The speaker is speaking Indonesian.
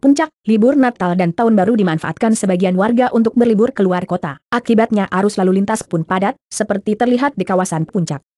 Puncak, libur Natal dan Tahun Baru dimanfaatkan sebagian warga untuk berlibur keluar kota. Akibatnya arus lalu lintas pun padat, seperti terlihat di kawasan puncak.